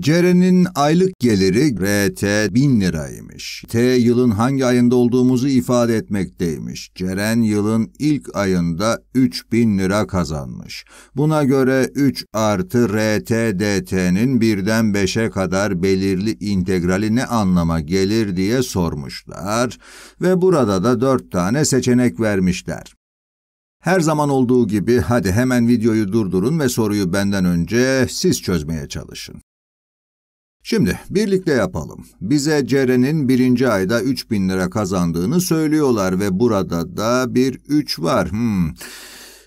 Ceren'in aylık geliri RT 1000 liraymış. T yılın hangi ayında olduğumuzu ifade etmekteymiş. Ceren yılın ilk ayında 3000 lira kazanmış. Buna göre 3 artı RT DT'nin birden 5'e kadar belirli integrali ne anlama gelir diye sormuşlar ve burada da 4 tane seçenek vermişler. Her zaman olduğu gibi hadi hemen videoyu durdurun ve soruyu benden önce siz çözmeye çalışın. Şimdi birlikte yapalım. Bize Ceren'in birinci ayda 3000 lira kazandığını söylüyorlar ve burada da bir 3 var. Hmm.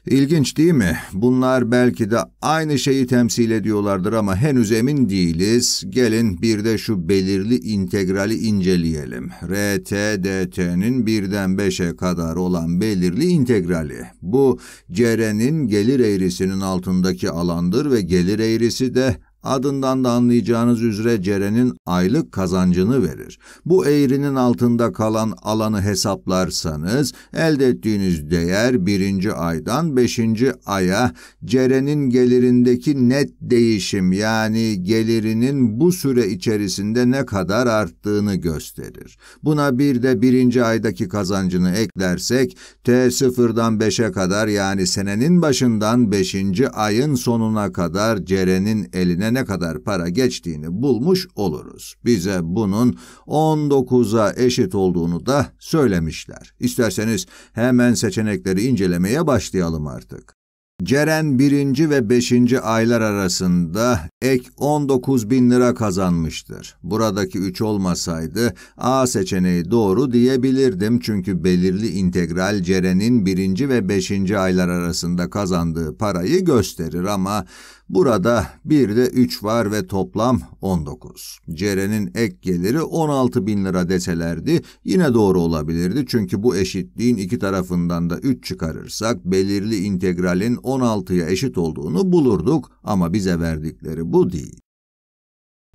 İlginç değil mi? Bunlar belki de aynı şeyi temsil ediyorlardır ama henüz emin değiliz. Gelin bir de şu belirli integrali inceleyelim. RT, DT'nin 1'den 5'e kadar olan belirli integrali. Bu Ceren'in gelir eğrisinin altındaki alandır ve gelir eğrisi de Adından da anlayacağınız üzere Ceren'in aylık kazancını verir. Bu eğrinin altında kalan alanı hesaplarsanız elde ettiğiniz değer birinci aydan beşinci aya Ceren'in gelirindeki net değişim yani gelirinin bu süre içerisinde ne kadar arttığını gösterir. Buna bir de birinci aydaki kazancını eklersek T sıfırdan beşe kadar yani senenin başından beşinci ayın sonuna kadar Ceren'in eline ne kadar para geçtiğini bulmuş oluruz. Bize bunun 19'a eşit olduğunu da söylemişler. İsterseniz hemen seçenekleri incelemeye başlayalım artık. Ceren 1. ve 5. aylar arasında ek 19 bin lira kazanmıştır. Buradaki 3 olmasaydı A seçeneği doğru diyebilirdim çünkü belirli integral Ceren'in 1. ve 5. aylar arasında kazandığı parayı gösterir ama Burada bir de 3 var ve toplam 19. Ceren'in ek geliri 16 bin lira deselerdi yine doğru olabilirdi. Çünkü bu eşitliğin iki tarafından da 3 çıkarırsak belirli integralin 16'ya eşit olduğunu bulurduk ama bize verdikleri bu değil.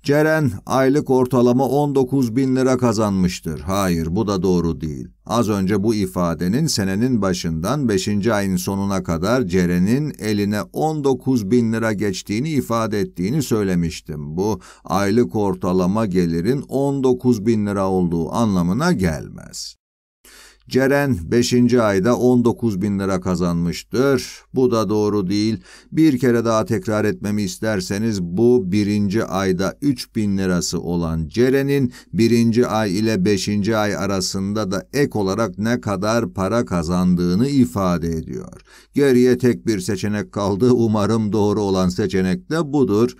Ceren aylık ortalama 19 bin lira kazanmıştır. Hayır bu da doğru değil. Az önce bu ifadenin senenin başından 5. ayın sonuna kadar Ceren'in eline 19 bin lira geçtiğini ifade ettiğini söylemiştim. Bu aylık ortalama gelirin 19 bin lira olduğu anlamına gelmez. Ceren 5. ayda 19 bin lira kazanmıştır. Bu da doğru değil. Bir kere daha tekrar etmemi isterseniz bu 1. ayda 3 bin lirası olan Ceren'in 1. ay ile 5. ay arasında da ek olarak ne kadar para kazandığını ifade ediyor. Geriye tek bir seçenek kaldı. Umarım doğru olan seçenek de budur.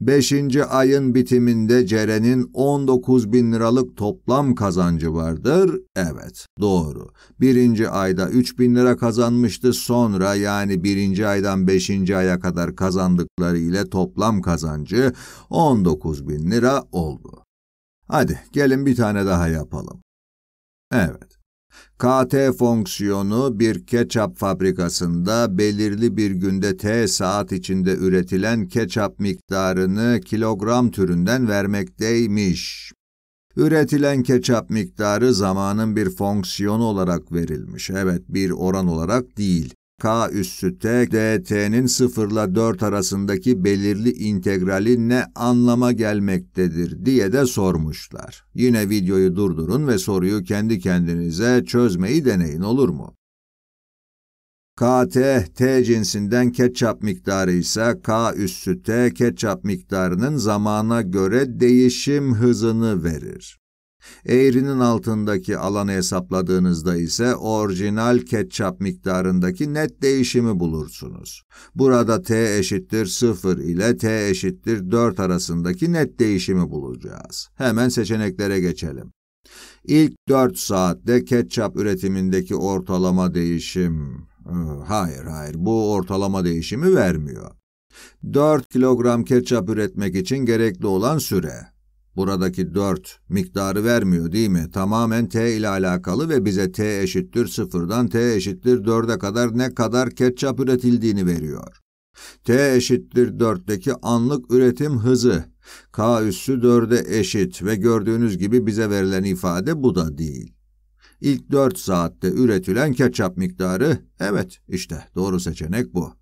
5. ayın bitiminde Ceren'in 19 bin liralık toplam kazancı vardır. Evet, doğru oldu. Birinci ayda 3 bin lira kazanmıştı. Sonra yani birinci aydan beşinci aya kadar kazandıkları ile toplam kazancı 19 bin lira oldu. Hadi gelin bir tane daha yapalım. Evet. KT fonksiyonu bir ketçap fabrikasında belirli bir günde T saat içinde üretilen ketçap miktarını kilogram türünden vermekteymiş. Üretilen ketçap miktarı zamanın bir fonksiyonu olarak verilmiş. Evet, bir oran olarak değil. K üssü T, dt'nin 0 ile 4 arasındaki belirli integrali ne anlama gelmektedir diye de sormuşlar. Yine videoyu durdurun ve soruyu kendi kendinize çözmeyi deneyin olur mu? KT T cinsinden ketçap miktarı ise K üssü T ketçap miktarının zamana göre değişim hızını verir. Eğrinin altındaki alanı hesapladığınızda ise orijinal ketçap miktarındaki net değişimi bulursunuz. Burada t eşittir 0 ile t eşittir 4 arasındaki net değişimi bulacağız. Hemen seçeneklere geçelim. İlk 4 saatte ketçap üretimindeki ortalama değişim Hayır hayır bu ortalama değişimi vermiyor. 4 kilogram ketçap üretmek için gerekli olan süre. Buradaki 4 miktarı vermiyor değil mi? Tamamen t ile alakalı ve bize t eşittir 0'dan t eşittir 4'e kadar ne kadar ketçap üretildiğini veriyor. t eşittir 4'teki anlık üretim hızı. k üssü 4'e eşit ve gördüğünüz gibi bize verilen ifade bu da değil. İlk 4 saatte üretilen ketçap miktarı, evet işte doğru seçenek bu.